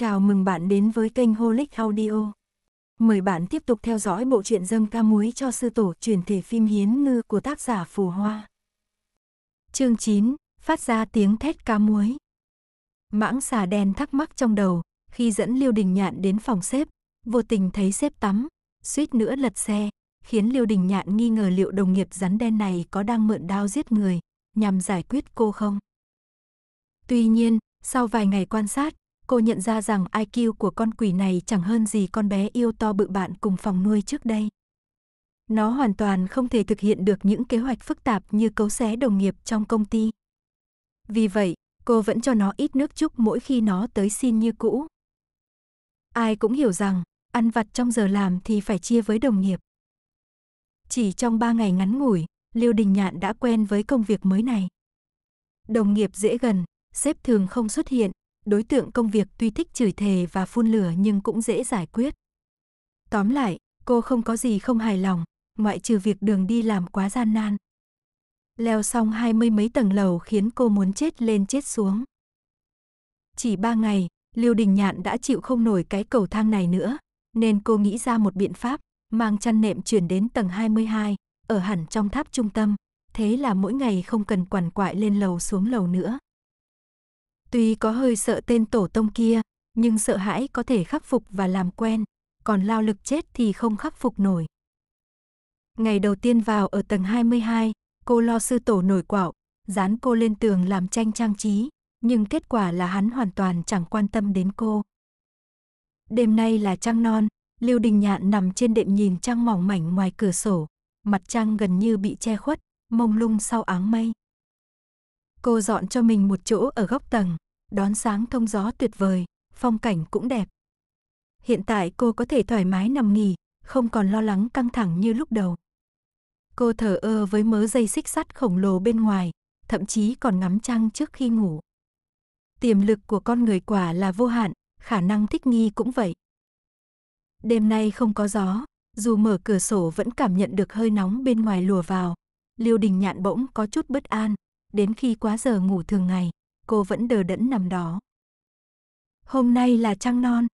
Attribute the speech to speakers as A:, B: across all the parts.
A: Chào mừng bạn đến với kênh Holic Audio. Mời bạn tiếp tục theo dõi bộ truyện dâm ca muối cho sư tổ truyền thể phim Hiến Ngư của tác giả Phù Hoa. Chương 9, phát ra tiếng thét ca muối. Mãng xà đen thắc mắc trong đầu, khi dẫn Liêu Đình Nhạn đến phòng xếp, vô tình thấy xếp tắm, suýt nữa lật xe, khiến Liêu Đình Nhạn nghi ngờ liệu đồng nghiệp rắn đen này có đang mượn đao giết người, nhằm giải quyết cô không. Tuy nhiên, sau vài ngày quan sát, cô nhận ra rằng IQ của con quỷ này chẳng hơn gì con bé yêu to bự bạn cùng phòng nuôi trước đây. Nó hoàn toàn không thể thực hiện được những kế hoạch phức tạp như cấu xé đồng nghiệp trong công ty. Vì vậy, cô vẫn cho nó ít nước chúc mỗi khi nó tới xin như cũ. Ai cũng hiểu rằng, ăn vặt trong giờ làm thì phải chia với đồng nghiệp. Chỉ trong ba ngày ngắn ngủi, Liêu Đình Nhạn đã quen với công việc mới này. Đồng nghiệp dễ gần, sếp thường không xuất hiện, đối tượng công việc tuy thích chửi thề và phun lửa nhưng cũng dễ giải quyết. Tóm lại, cô không có gì không hài lòng, ngoại trừ việc đường đi làm quá gian nan. Leo xong hai mươi mấy tầng lầu khiến cô muốn chết lên chết xuống. Chỉ ba ngày, Liêu Đình Nhạn đã chịu không nổi cái cầu thang này nữa, nên cô nghĩ ra một biện pháp, mang chăn nệm chuyển đến tầng 22, ở hẳn trong tháp trung tâm. Thế là mỗi ngày không cần quằn quại lên lầu xuống lầu nữa. Tuy có hơi sợ tên tổ tông kia, nhưng sợ hãi có thể khắc phục và làm quen, còn lao lực chết thì không khắc phục nổi. Ngày đầu tiên vào ở tầng 22, cô lo sư tổ nổi quạo, dán cô lên tường làm tranh trang trí, nhưng kết quả là hắn hoàn toàn chẳng quan tâm đến cô. Đêm nay là trăng non, Lưu Đình Nhạn nằm trên đệm nhìn trăng mỏng mảnh ngoài cửa sổ, mặt trăng gần như bị che khuất, mông lung sau áng mây. Cô dọn cho mình một chỗ ở góc tầng, đón sáng thông gió tuyệt vời, phong cảnh cũng đẹp. Hiện tại cô có thể thoải mái nằm nghỉ, không còn lo lắng căng thẳng như lúc đầu. Cô thở ơ với mớ dây xích sắt khổng lồ bên ngoài, thậm chí còn ngắm trăng trước khi ngủ. Tiềm lực của con người quả là vô hạn, khả năng thích nghi cũng vậy. Đêm nay không có gió, dù mở cửa sổ vẫn cảm nhận được hơi nóng bên ngoài lùa vào. Liêu Đình Nhạn bỗng có chút bất an, đến khi quá giờ ngủ thường ngày, cô vẫn đờ đẫn nằm đó. Hôm nay là trăng non.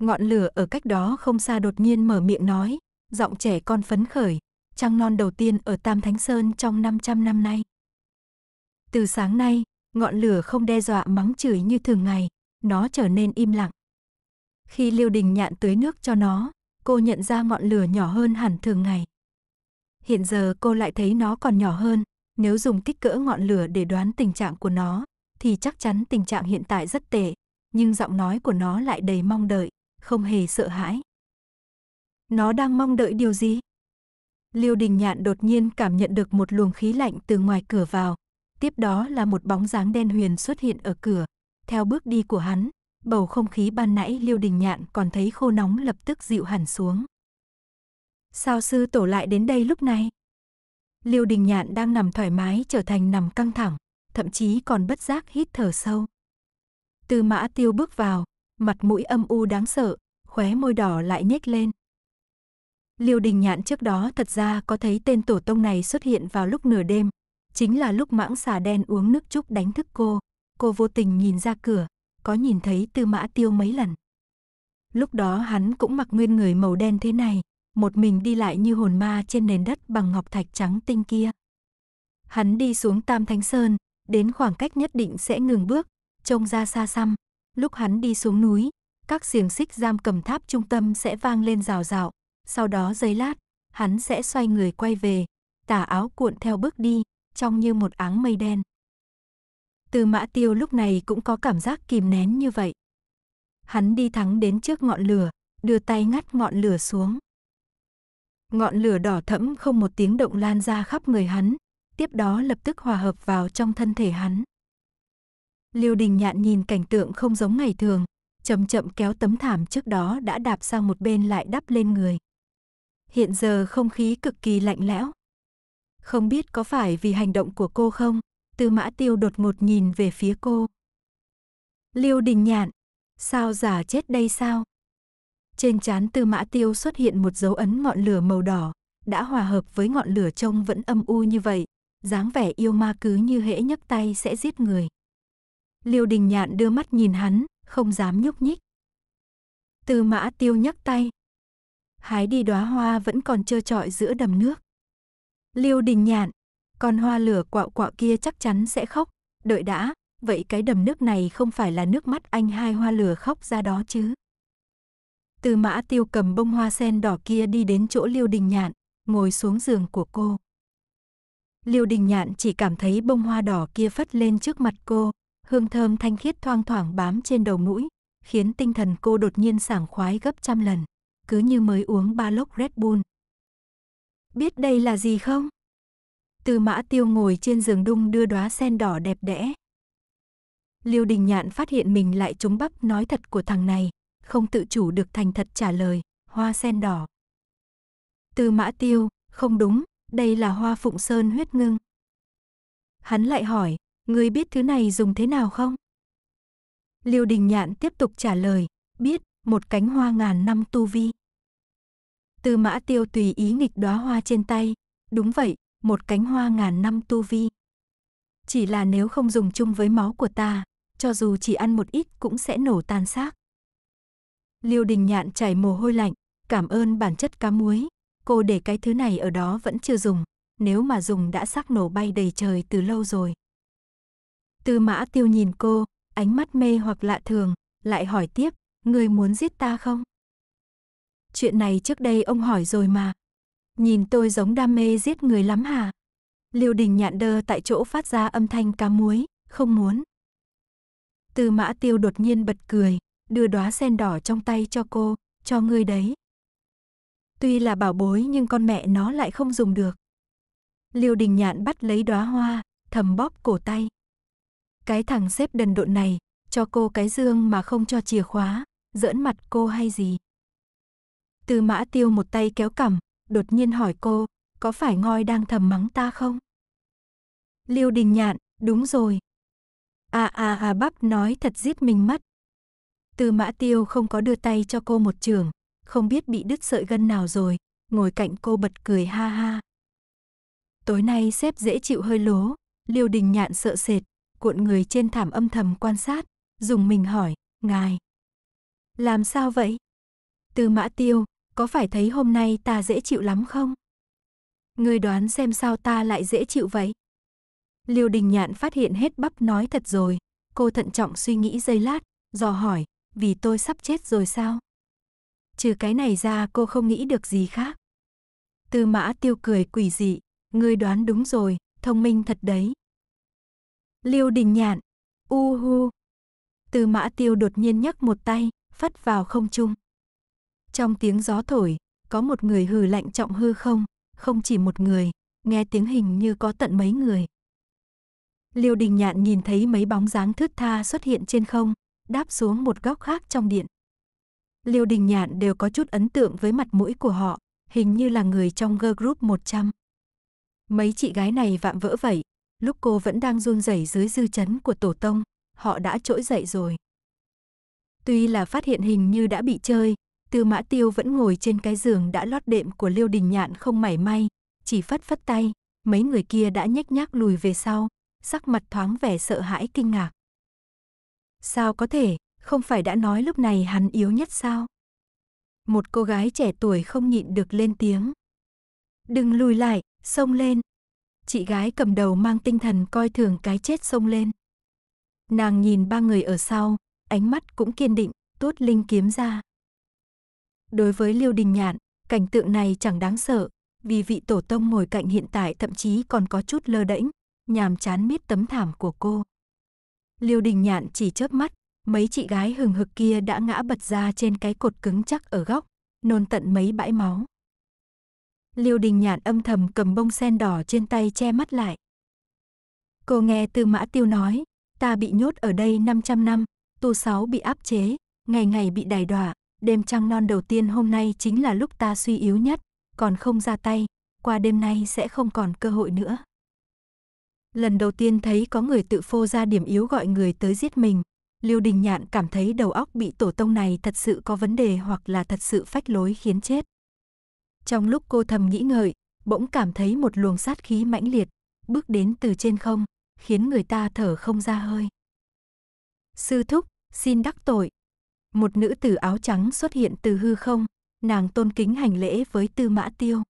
A: Ngọn lửa ở cách đó không xa đột nhiên mở miệng nói, giọng trẻ con phấn khởi, trăng non đầu tiên ở Tam Thánh Sơn trong 500 năm nay. Từ sáng nay, ngọn lửa không đe dọa mắng chửi như thường ngày, nó trở nên im lặng. Khi Liêu Đình nhạn tưới nước cho nó, cô nhận ra ngọn lửa nhỏ hơn hẳn thường ngày. Hiện giờ cô lại thấy nó còn nhỏ hơn, nếu dùng kích cỡ ngọn lửa để đoán tình trạng của nó, thì chắc chắn tình trạng hiện tại rất tệ, nhưng giọng nói của nó lại đầy mong đợi, không hề sợ hãi. Nó đang mong đợi điều gì? Liêu Đình Nhạn đột nhiên cảm nhận được một luồng khí lạnh từ ngoài cửa vào, tiếp đó là một bóng dáng đen huyền xuất hiện ở cửa. Theo bước đi của hắn, bầu không khí ban nãy Liêu Đình Nhạn còn thấy khô nóng lập tức dịu hẳn xuống. Sao sư tổ lại đến đây lúc này? Liêu Đình Nhạn đang nằm thoải mái trở thành nằm căng thẳng, thậm chí còn bất giác hít thở sâu. Tư Mã Tiêu bước vào, mặt mũi âm u đáng sợ, khóe môi đỏ lại nhếch lên. Liêu Đình Nhạn trước đó thật ra có thấy tên tổ tông này xuất hiện vào lúc nửa đêm, chính là lúc mãng xà đen uống nước trúc đánh thức cô, cô vô tình nhìn ra cửa, có nhìn thấy Tư Mã Tiêu mấy lần. Lúc đó hắn cũng mặc nguyên người màu đen thế này, một mình đi lại như hồn ma trên nền đất bằng ngọc thạch trắng tinh kia. Hắn đi xuống Tam Thánh Sơn, đến khoảng cách nhất định sẽ ngừng bước, trông ra xa xăm. Lúc hắn đi xuống núi, các xiềng xích giam cầm tháp trung tâm sẽ vang lên rào rào, sau đó giấy lát, hắn sẽ xoay người quay về, tả áo cuộn theo bước đi, trông như một áng mây đen. Từ mã tiêu lúc này cũng có cảm giác kìm nén như vậy. Hắn đi thẳng đến trước ngọn lửa, đưa tay ngắt ngọn lửa xuống. Ngọn lửa đỏ thẫm không một tiếng động lan ra khắp người hắn, tiếp đó lập tức hòa hợp vào trong thân thể hắn. Liêu Đình Nhạn nhìn cảnh tượng không giống ngày thường, chậm chậm kéo tấm thảm trước đó đã đạp sang một bên lại đắp lên người. Hiện giờ không khí cực kỳ lạnh lẽo. Không biết có phải vì hành động của cô không? Tư Mã Tiêu đột ngột nhìn về phía cô. Liêu Đình Nhạn, sao giả chết đây sao? Trên trán Tư Mã Tiêu xuất hiện một dấu ấn ngọn lửa màu đỏ, đã hòa hợp với ngọn lửa trông vẫn âm u như vậy, dáng vẻ yêu ma cứ như hễ nhấc tay sẽ giết người. Liêu Đình Nhạn đưa mắt nhìn hắn, không dám nhúc nhích. Tư Mã Tiêu nhấc tay, hái đi đóa hoa vẫn còn trơ trọi giữa đầm nước. Liêu Đình Nhạn, con hoa lửa quạo quạo kia chắc chắn sẽ khóc, đợi đã, vậy cái đầm nước này không phải là nước mắt anh hai hoa lửa khóc ra đó chứ? Tư mã tiêu cầm bông hoa sen đỏ kia đi đến chỗ Liêu Đình Nhạn, ngồi xuống giường của cô. Liêu Đình Nhạn chỉ cảm thấy bông hoa đỏ kia phất lên trước mặt cô, hương thơm thanh khiết thoang thoảng bám trên đầu mũi, khiến tinh thần cô đột nhiên sảng khoái gấp trăm lần, cứ như mới uống ba lốc Red Bull. Biết đây là gì không? Tư mã tiêu ngồi trên giường đung đưa đóa sen đỏ đẹp đẽ. Liêu Đình Nhạn phát hiện mình lại trúng bắp nói thật của thằng này, không tự chủ được thành thật trả lời, hoa sen đỏ. Tư mã tiêu, không đúng, đây là hoa phụng sơn huyết ngưng. Hắn lại hỏi, người biết thứ này dùng thế nào không? Liêu đình nhạn tiếp tục trả lời, biết, một cánh hoa ngàn năm tu vi. Tư mã tiêu tùy ý nghịch đóa hoa trên tay, đúng vậy, một cánh hoa ngàn năm tu vi. Chỉ là nếu không dùng chung với máu của ta, cho dù chỉ ăn một ít cũng sẽ nổ tan xác. Liêu Đình Nhạn chảy mồ hôi lạnh, cảm ơn bản chất cá muối. Cô để cái thứ này ở đó vẫn chưa dùng, nếu mà dùng đã sắc nổ bay đầy trời từ lâu rồi. Tư mã tiêu nhìn cô, ánh mắt mê hoặc lạ thường, lại hỏi tiếp, người muốn giết ta không? Chuyện này trước đây ông hỏi rồi mà. Nhìn tôi giống đam mê giết người lắm hả? Liêu đình nhạn đơ tại chỗ phát ra âm thanh cá muối, không muốn. Tư mã tiêu đột nhiên bật cười, đưa đóa sen đỏ trong tay cho cô, cho ngươi đấy. Tuy là bảo bối nhưng con mẹ nó lại không dùng được. Liêu đình nhạn bắt lấy đóa hoa, thầm bóp cổ tay. Cái thằng xếp đần độn này, cho cô cái dương mà không cho chìa khóa, giỡn mặt cô hay gì? Từ mã tiêu một tay kéo cằm, đột nhiên hỏi cô, có phải ngoi đang thầm mắng ta không? Liêu đình nhạn, đúng rồi. À à à bắp nói thật giết mình mất. Tư mã tiêu không có đưa tay cho cô một trường, không biết bị đứt sợi gân nào rồi, ngồi cạnh cô bật cười ha ha. Tối nay xếp dễ chịu hơi lố, liêu đình nhạn sợ sệt, cuộn người trên thảm âm thầm quan sát, dùng mình hỏi, ngài. Làm sao vậy? Tư mã tiêu, có phải thấy hôm nay ta dễ chịu lắm không? Ngươi đoán xem sao ta lại dễ chịu vậy? Liêu đình nhạn phát hiện hết bắp nói thật rồi, cô thận trọng suy nghĩ giây lát, dò hỏi, vì tôi sắp chết rồi sao? Trừ cái này ra cô không nghĩ được gì khác. Tư mã tiêu cười quỷ dị, ngươi đoán đúng rồi, thông minh thật đấy. Liêu đình nhạn, u hu. Tư mã tiêu đột nhiên nhấc một tay, phất vào không trung. Trong tiếng gió thổi, có một người hừ lạnh trọng hư không, không chỉ một người, nghe tiếng hình như có tận mấy người. Liêu Đình Nhạn nhìn thấy mấy bóng dáng thướt tha xuất hiện trên không, đáp xuống một góc khác trong điện. Liêu Đình Nhạn đều có chút ấn tượng với mặt mũi của họ, hình như là người trong girl group 100. Mấy chị gái này vạm vỡ vậy, lúc cô vẫn đang run rẩy dưới dư chấn của tổ tông, họ đã trỗi dậy rồi. Tuy là phát hiện hình như đã bị chơi, Tư Mã Tiêu vẫn ngồi trên cái giường đã lót đệm của Liêu Đình Nhạn không mảy may, chỉ phất phất tay, mấy người kia đã nhếch nhác lùi về sau, sắc mặt thoáng vẻ sợ hãi kinh ngạc. Sao có thể, không phải đã nói lúc này hắn yếu nhất sao? Một cô gái trẻ tuổi không nhịn được lên tiếng. Đừng lùi lại, xông lên. Chị gái cầm đầu mang tinh thần coi thường cái chết xông lên. Nàng nhìn ba người ở sau, ánh mắt cũng kiên định, tốt linh kiếm ra. Đối với Liêu Đình Nhạn, cảnh tượng này chẳng đáng sợ, vì vị tổ tông ngồi cạnh hiện tại thậm chí còn có chút lơ đễnh, nhàm chán miết tấm thảm của cô. Liêu Đình Nhạn chỉ chớp mắt, mấy chị gái hừng hực kia đã ngã bật ra trên cái cột cứng chắc ở góc, nôn tận mấy bãi máu. Liêu Đình Nhạn âm thầm cầm bông sen đỏ trên tay che mắt lại. Cô nghe Tư Mã Tiêu nói, ta bị nhốt ở đây 500 năm, tu sáu bị áp chế, ngày ngày bị đày đọa, đêm trăng non đầu tiên hôm nay chính là lúc ta suy yếu nhất, còn không ra tay, qua đêm nay sẽ không còn cơ hội nữa. Lần đầu tiên thấy có người tự phô ra điểm yếu gọi người tới giết mình, Lưu Đình Nhạn cảm thấy đầu óc bị tổ tông này thật sự có vấn đề hoặc là thật sự phách lối khiến chết. Trong lúc cô thầm nghĩ ngợi, bỗng cảm thấy một luồng sát khí mãnh liệt, bước đến từ trên không, khiến người ta thở không ra hơi. Sư thúc, xin đắc tội. Một nữ tử áo trắng xuất hiện từ hư không, nàng tôn kính hành lễ với tư mã tiêu.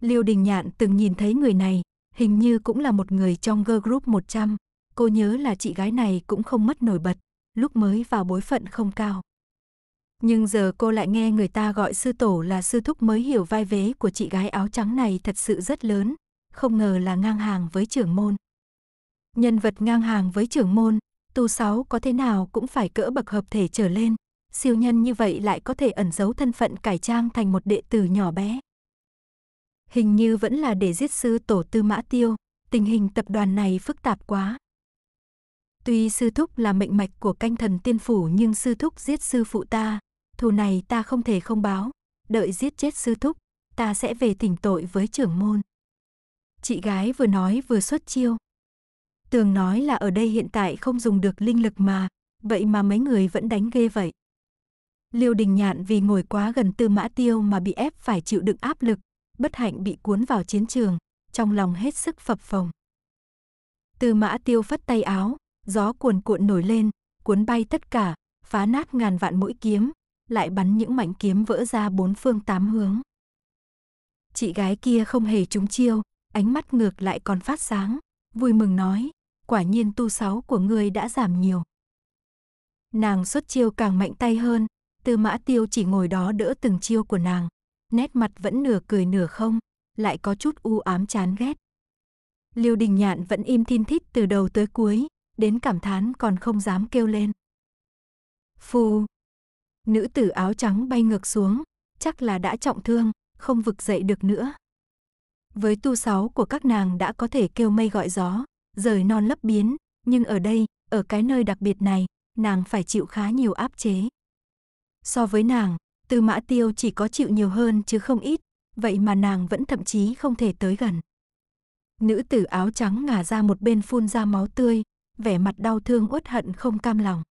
A: Liêu đình nhạn từng nhìn thấy người này, hình như cũng là một người trong girl group 100. Cô nhớ là chị gái này cũng không mất nổi bật, lúc mới vào bối phận không cao. Nhưng giờ cô lại nghe người ta gọi sư tổ là sư thúc mới hiểu vai vế của chị gái áo trắng này thật sự rất lớn, không ngờ là ngang hàng với trưởng môn. Nhân vật ngang hàng với trưởng môn, tu sáu có thế nào cũng phải cỡ bậc hợp thể trở lên, siêu nhân như vậy lại có thể ẩn giấu thân phận cải trang thành một đệ tử nhỏ bé hình như vẫn là để giết sư tổ tư mã tiêu, tình hình tập đoàn này phức tạp quá. Tuy sư thúc là mệnh mạch của canh thần tiên phủ nhưng sư thúc giết sư phụ ta, thù này ta không thể không báo, đợi giết chết sư thúc, ta sẽ về tỉnh tội với trưởng môn. Chị gái vừa nói vừa xuất chiêu. Tường nói là ở đây hiện tại không dùng được linh lực mà, vậy mà mấy người vẫn đánh ghê vậy. Liêu Đình Nhạn vì ngồi quá gần Tư Mã Tiêu mà bị ép phải chịu đựng áp lực, bất hạnh bị cuốn vào chiến trường, trong lòng hết sức phập phồng. Tư mã tiêu phất tay áo, gió cuồn cuộn nổi lên, cuốn bay tất cả, phá nát ngàn vạn mũi kiếm, lại bắn những mảnh kiếm vỡ ra bốn phương tám hướng. Chị gái kia không hề trúng chiêu, ánh mắt ngược lại còn phát sáng, vui mừng nói, quả nhiên tu sáu của ngươi đã giảm nhiều. Nàng xuất chiêu càng mạnh tay hơn, tư mã tiêu chỉ ngồi đó đỡ từng chiêu của nàng, nét mặt vẫn nửa cười nửa không, lại có chút u ám chán ghét. Liêu Đình Nhạn vẫn im thiên thít từ đầu tới cuối, đến cảm thán còn không dám kêu lên. Phù! Nữ tử áo trắng bay ngược xuống, chắc là đã trọng thương, không vực dậy được nữa. Với tu sáu của các nàng đã có thể kêu mây gọi gió, rời non lấp biến, nhưng ở đây, ở cái nơi đặc biệt này, nàng phải chịu khá nhiều áp chế. So với nàng, Tư mã tiêu chỉ có chịu nhiều hơn chứ không ít, vậy mà nàng vẫn thậm chí không thể tới gần. Nữ tử áo trắng ngả ra một bên phun ra máu tươi, vẻ mặt đau thương uất hận không cam lòng.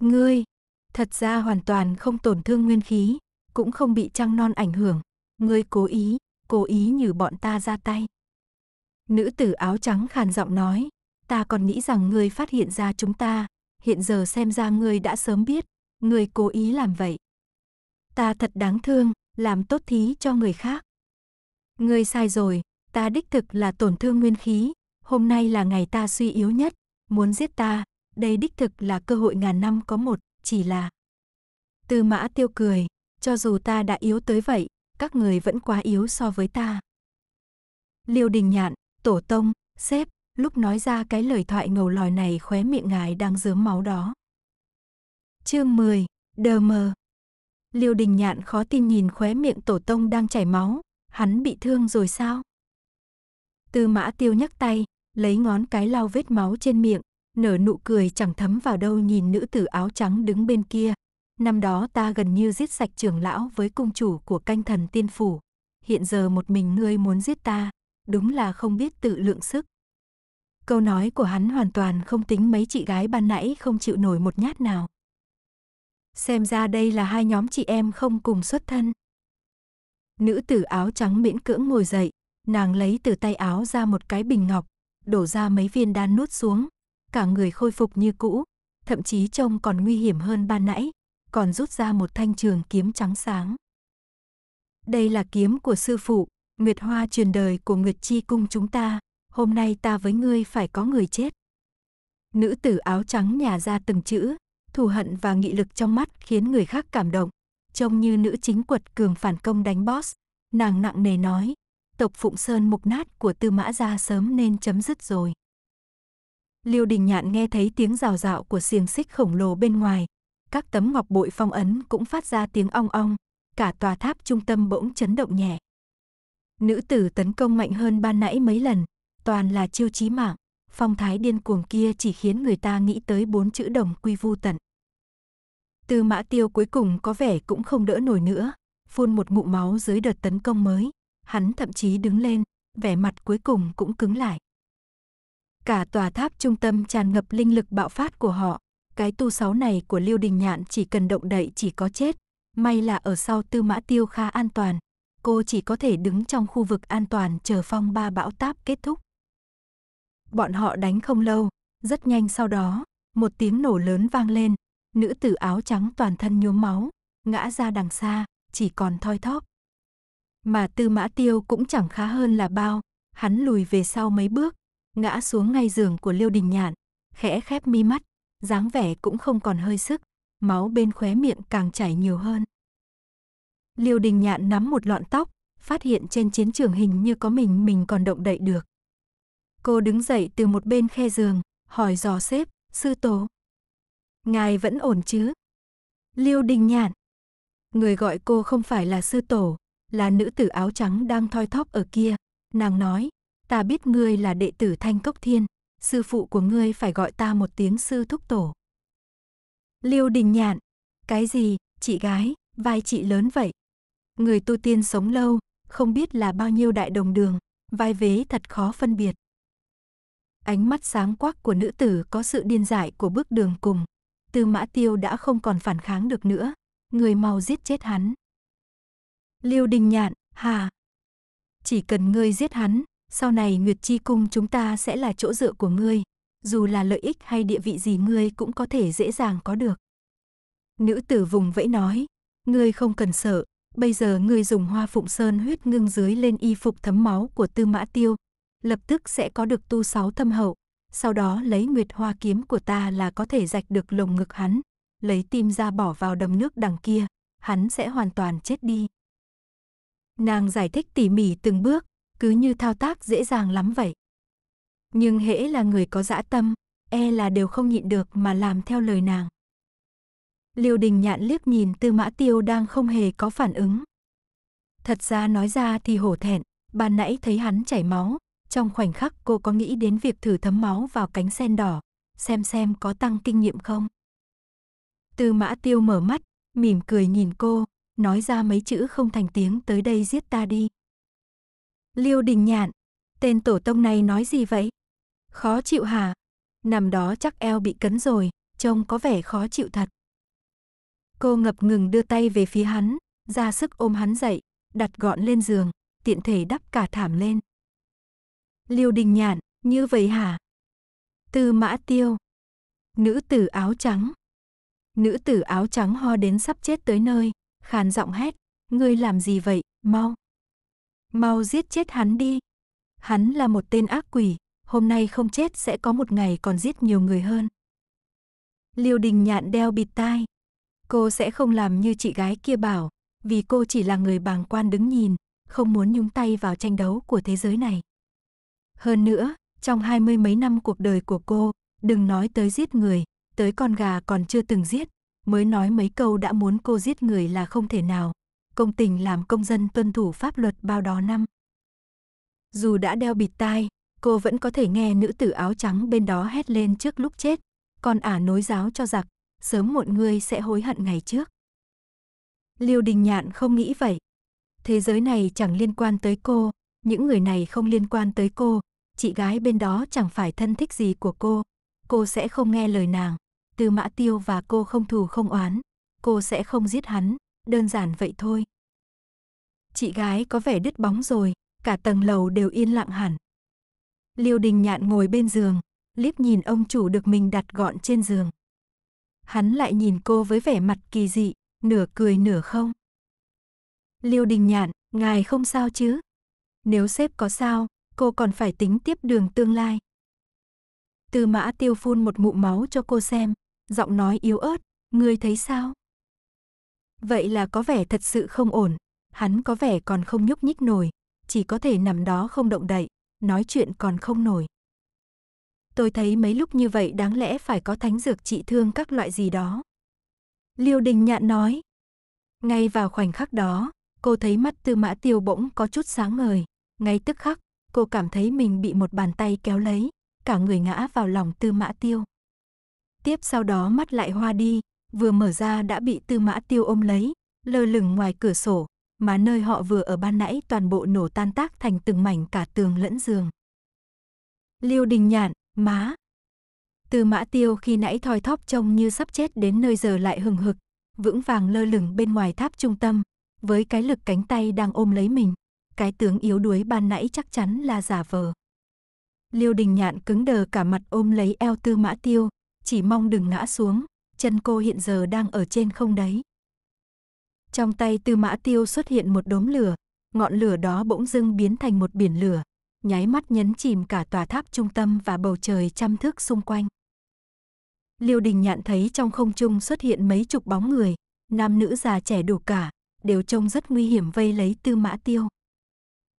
A: Ngươi, thật ra hoàn toàn không tổn thương nguyên khí, cũng không bị trăng non ảnh hưởng, ngươi cố ý, cố ý như bọn ta ra tay. Nữ tử áo trắng khàn giọng nói, ta còn nghĩ rằng ngươi phát hiện ra chúng ta, hiện giờ xem ra ngươi đã sớm biết, ngươi cố ý làm vậy ta thật đáng thương, làm tốt thí cho người khác. Ngươi sai rồi, ta đích thực là tổn thương nguyên khí, hôm nay là ngày ta suy yếu nhất, muốn giết ta, đây đích thực là cơ hội ngàn năm có một, chỉ là... Tư mã tiêu cười, cho dù ta đã yếu tới vậy, các người vẫn quá yếu so với ta. Liêu đình nhạn, tổ tông, xếp lúc nói ra cái lời thoại ngầu lòi này khóe miệng ngài đang dớm máu đó. Chương 10, đờ mờ. Liêu Đình Nhạn khó tin nhìn khóe miệng tổ tông đang chảy máu, hắn bị thương rồi sao? Tư mã tiêu nhấc tay, lấy ngón cái lau vết máu trên miệng, nở nụ cười chẳng thấm vào đâu nhìn nữ tử áo trắng đứng bên kia. Năm đó ta gần như giết sạch trưởng lão với cung chủ của canh thần tiên phủ. Hiện giờ một mình ngươi muốn giết ta, đúng là không biết tự lượng sức. Câu nói của hắn hoàn toàn không tính mấy chị gái ban nãy không chịu nổi một nhát nào. Xem ra đây là hai nhóm chị em không cùng xuất thân. Nữ tử áo trắng miễn cưỡng ngồi dậy, nàng lấy từ tay áo ra một cái bình ngọc, đổ ra mấy viên đan nuốt xuống, cả người khôi phục như cũ, thậm chí trông còn nguy hiểm hơn ban nãy, còn rút ra một thanh trường kiếm trắng sáng. Đây là kiếm của sư phụ, Nguyệt Hoa truyền đời của Nguyệt Chi cung chúng ta, hôm nay ta với ngươi phải có người chết. Nữ tử áo trắng nhà ra từng chữ, thù hận và nghị lực trong mắt khiến người khác cảm động. Trông như nữ chính quật cường phản công đánh boss, nàng nặng nề nói, tộc Phụng Sơn mục nát của Tư Mã Gia sớm nên chấm dứt rồi. Liêu Đình Nhạn nghe thấy tiếng rào rạo của xiềng xích khổng lồ bên ngoài, các tấm ngọc bội phong ấn cũng phát ra tiếng ong ong, cả tòa tháp trung tâm bỗng chấn động nhẹ. Nữ tử tấn công mạnh hơn ban nãy mấy lần, toàn là chiêu chí mạng phong thái điên cuồng kia chỉ khiến người ta nghĩ tới bốn chữ đồng quy vu tận. Tư mã tiêu cuối cùng có vẻ cũng không đỡ nổi nữa, phun một ngụm máu dưới đợt tấn công mới, hắn thậm chí đứng lên, vẻ mặt cuối cùng cũng cứng lại. Cả tòa tháp trung tâm tràn ngập linh lực bạo phát của họ, cái tu sáu này của Liêu Đình Nhạn chỉ cần động đậy chỉ có chết, may là ở sau Tư Mã Tiêu khá an toàn, cô chỉ có thể đứng trong khu vực an toàn chờ phong ba bão táp kết thúc. Bọn họ đánh không lâu, rất nhanh sau đó, một tiếng nổ lớn vang lên, nữ tử áo trắng toàn thân nhuốm máu, ngã ra đằng xa, chỉ còn thoi thóp. Mà Tư Mã Tiêu cũng chẳng khá hơn là bao, hắn lùi về sau mấy bước, ngã xuống ngay giường của Liêu Đình Nhạn, khẽ khép mi mắt, dáng vẻ cũng không còn hơi sức, máu bên khóe miệng càng chảy nhiều hơn. Liêu Đình Nhạn nắm một lọn tóc, phát hiện trên chiến trường hình như có mình mình còn động đậy được. Cô đứng dậy từ một bên khe giường, hỏi dò sếp, sư tổ. Ngài vẫn ổn chứ? Liêu đình nhạn. Người gọi cô không phải là sư tổ, là nữ tử áo trắng đang thoi thóp ở kia. Nàng nói, ta biết ngươi là đệ tử thanh cốc thiên, sư phụ của ngươi phải gọi ta một tiếng sư thúc tổ. Liêu đình nhạn. Cái gì, chị gái, vai chị lớn vậy. Người tu tiên sống lâu, không biết là bao nhiêu đại đồng đường, vai vế thật khó phân biệt. Ánh mắt sáng quắc của nữ tử có sự điên dại của bước đường cùng. Tư mã tiêu đã không còn phản kháng được nữa. Người mau giết chết hắn. Liêu đình nhạn, hà. Chỉ cần ngươi giết hắn, sau này Nguyệt Chi Cung chúng ta sẽ là chỗ dựa của ngươi. Dù là lợi ích hay địa vị gì ngươi cũng có thể dễ dàng có được. Nữ tử vùng vẫy nói, ngươi không cần sợ, bây giờ ngươi dùng hoa phụng sơn huyết ngưng dưới lên y phục thấm máu của tư mã tiêu, lập tức sẽ có được tu sáu thâm hậu, sau đó lấy nguyệt hoa kiếm của ta là có thể rạch được lồng ngực hắn, lấy tim ra bỏ vào đầm nước đằng kia, hắn sẽ hoàn toàn chết đi. Nàng giải thích tỉ mỉ từng bước, cứ như thao tác dễ dàng lắm vậy. Nhưng hễ là người có dã tâm, e là đều không nhịn được mà làm theo lời nàng. Liêu đình nhạn liếc nhìn tư mã tiêu đang không hề có phản ứng. Thật ra nói ra thì hổ thẹn, ban nãy thấy hắn chảy máu, trong khoảnh khắc cô có nghĩ đến việc thử thấm máu vào cánh sen đỏ, xem xem có tăng kinh nghiệm không. Tư mã tiêu mở mắt, mỉm cười nhìn cô, nói ra mấy chữ không thành tiếng tới đây giết ta đi. Liêu đình nhạn, tên tổ tông này nói gì vậy? Khó chịu hả? Nằm đó chắc eo bị cấn rồi, trông có vẻ khó chịu thật. Cô ngập ngừng đưa tay về phía hắn, ra sức ôm hắn dậy, đặt gọn lên giường, tiện thể đắp cả thảm lên. Liêu đình nhạn, như vậy hả? Tư mã tiêu. Nữ tử áo trắng. Nữ tử áo trắng ho đến sắp chết tới nơi, khàn giọng hét, ngươi làm gì vậy, mau. Mau giết chết hắn đi. Hắn là một tên ác quỷ, hôm nay không chết sẽ có một ngày còn giết nhiều người hơn. Liêu đình nhạn đeo bịt tai. Cô sẽ không làm như chị gái kia bảo, vì cô chỉ là người bàng quan đứng nhìn, không muốn nhúng tay vào tranh đấu của thế giới này. Hơn nữa, trong hai mươi mấy năm cuộc đời của cô, đừng nói tới giết người, tới con gà còn chưa từng giết, mới nói mấy câu đã muốn cô giết người là không thể nào. Công tình làm công dân tuân thủ pháp luật bao đó năm. Dù đã đeo bịt tai, cô vẫn có thể nghe nữ tử áo trắng bên đó hét lên trước lúc chết, còn ả nối giáo cho giặc, sớm muộn ngươi sẽ hối hận ngày trước. Liêu Đình Nhạn không nghĩ vậy. Thế giới này chẳng liên quan tới cô, những người này không liên quan tới cô, chị gái bên đó chẳng phải thân thích gì của cô, cô sẽ không nghe lời nàng. Tư Mã Tiêu và cô không thù không oán, cô sẽ không giết hắn, đơn giản vậy thôi. Chị gái có vẻ đứt bóng rồi, cả tầng lầu đều yên lặng hẳn. Liêu Đình Nhạn ngồi bên giường, liếc nhìn ông chủ được mình đặt gọn trên giường. Hắn lại nhìn cô với vẻ mặt kỳ dị, nửa cười nửa không. Liêu Đình Nhạn, ngài không sao chứ? Nếu sếp có sao, cô còn phải tính tiếp đường tương lai. tư mã tiêu phun một ngụm máu cho cô xem, giọng nói yếu ớt, ngươi thấy sao? Vậy là có vẻ thật sự không ổn, hắn có vẻ còn không nhúc nhích nổi, chỉ có thể nằm đó không động đậy, nói chuyện còn không nổi. Tôi thấy mấy lúc như vậy đáng lẽ phải có thánh dược trị thương các loại gì đó. Liêu đình nhạn nói. Ngay vào khoảnh khắc đó, cô thấy mắt tư mã tiêu bỗng có chút sáng ngời, ngay tức khắc cô cảm thấy mình bị một bàn tay kéo lấy, cả người ngã vào lòng Tư Mã Tiêu. Tiếp sau đó mắt lại hoa đi, vừa mở ra đã bị Tư Mã Tiêu ôm lấy, lơ lửng ngoài cửa sổ, mà nơi họ vừa ở ban nãy toàn bộ nổ tan tác thành từng mảnh cả tường lẫn giường. Liêu Đình Nhạn, má. Tư Mã Tiêu khi nãy thoi thóp trông như sắp chết đến nơi giờ lại hừng hực, vững vàng lơ lửng bên ngoài tháp trung tâm, với cái lực cánh tay đang ôm lấy mình cái tướng yếu đuối ban nãy chắc chắn là giả vờ. Liêu đình nhạn cứng đờ cả mặt ôm lấy eo tư mã tiêu, chỉ mong đừng ngã xuống, chân cô hiện giờ đang ở trên không đấy. Trong tay tư mã tiêu xuất hiện một đốm lửa, ngọn lửa đó bỗng dưng biến thành một biển lửa, nháy mắt nhấn chìm cả tòa tháp trung tâm và bầu trời trăm thước xung quanh. Liêu đình nhạn thấy trong không trung xuất hiện mấy chục bóng người, nam nữ già trẻ đủ cả, đều trông rất nguy hiểm vây lấy tư mã tiêu.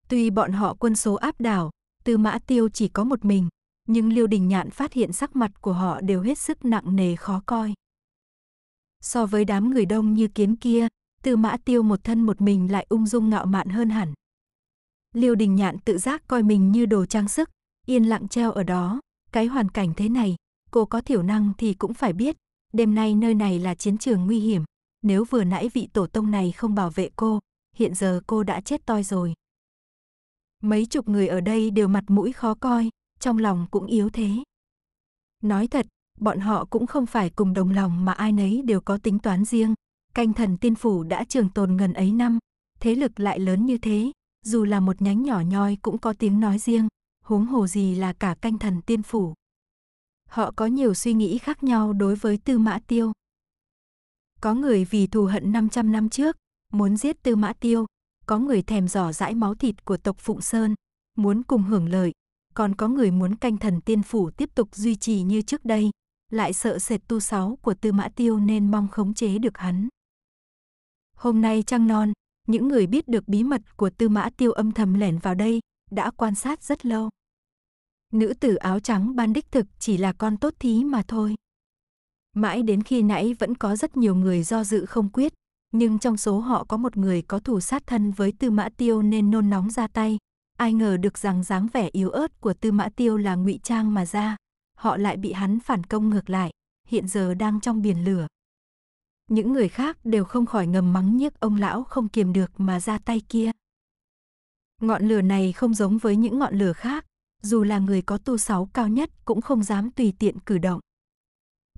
A: Tuy bọn họ quân số áp đảo, Tư Mã Tiêu chỉ có một mình, nhưng Liêu Đình Nhạn phát hiện sắc mặt của họ đều hết sức nặng nề khó coi. So với đám người đông như kiến kia, Tư Mã Tiêu một thân một mình lại ung dung ngạo mạn hơn hẳn. Liêu Đình Nhạn tự giác coi mình như đồ trang sức, yên lặng treo ở đó, cái hoàn cảnh thế này, cô có thiểu năng thì cũng phải biết, đêm nay nơi này là chiến trường nguy hiểm, nếu vừa nãy vị tổ tông này không bảo vệ cô, hiện giờ cô đã chết toi rồi. Mấy chục người ở đây đều mặt mũi khó coi, trong lòng cũng yếu thế. Nói thật, bọn họ cũng không phải cùng đồng lòng mà ai nấy đều có tính toán riêng. Canh thần tiên phủ đã trường tồn gần ấy năm, thế lực lại lớn như thế, dù là một nhánh nhỏ nhoi cũng có tiếng nói riêng, huống hồ gì là cả canh thần tiên phủ. Họ có nhiều suy nghĩ khác nhau đối với Tư Mã Tiêu. Có người vì thù hận 500 năm trước, muốn giết Tư Mã Tiêu, có người thèm dò dãi máu thịt của tộc Phụng Sơn, muốn cùng hưởng lợi, còn có người muốn canh thần tiên phủ tiếp tục duy trì như trước đây, lại sợ sệt tu sáu của Tư Mã Tiêu nên mong khống chế được hắn. Hôm nay trăng non, những người biết được bí mật của Tư Mã Tiêu âm thầm lẻn vào đây, đã quan sát rất lâu. Nữ tử áo trắng ban đích thực chỉ là con tốt thí mà thôi. Mãi đến khi nãy vẫn có rất nhiều người do dự không quyết, nhưng trong số họ có một người có thủ sát thân với Tư Mã Tiêu nên nôn nóng ra tay. Ai ngờ được rằng dáng vẻ yếu ớt của Tư Mã Tiêu là ngụy trang mà ra, họ lại bị hắn phản công ngược lại, hiện giờ đang trong biển lửa. Những người khác đều không khỏi ngầm mắng nhiếc ông lão không kiềm được mà ra tay kia. Ngọn lửa này không giống với những ngọn lửa khác, dù là người có tu sáu cao nhất cũng không dám tùy tiện cử động.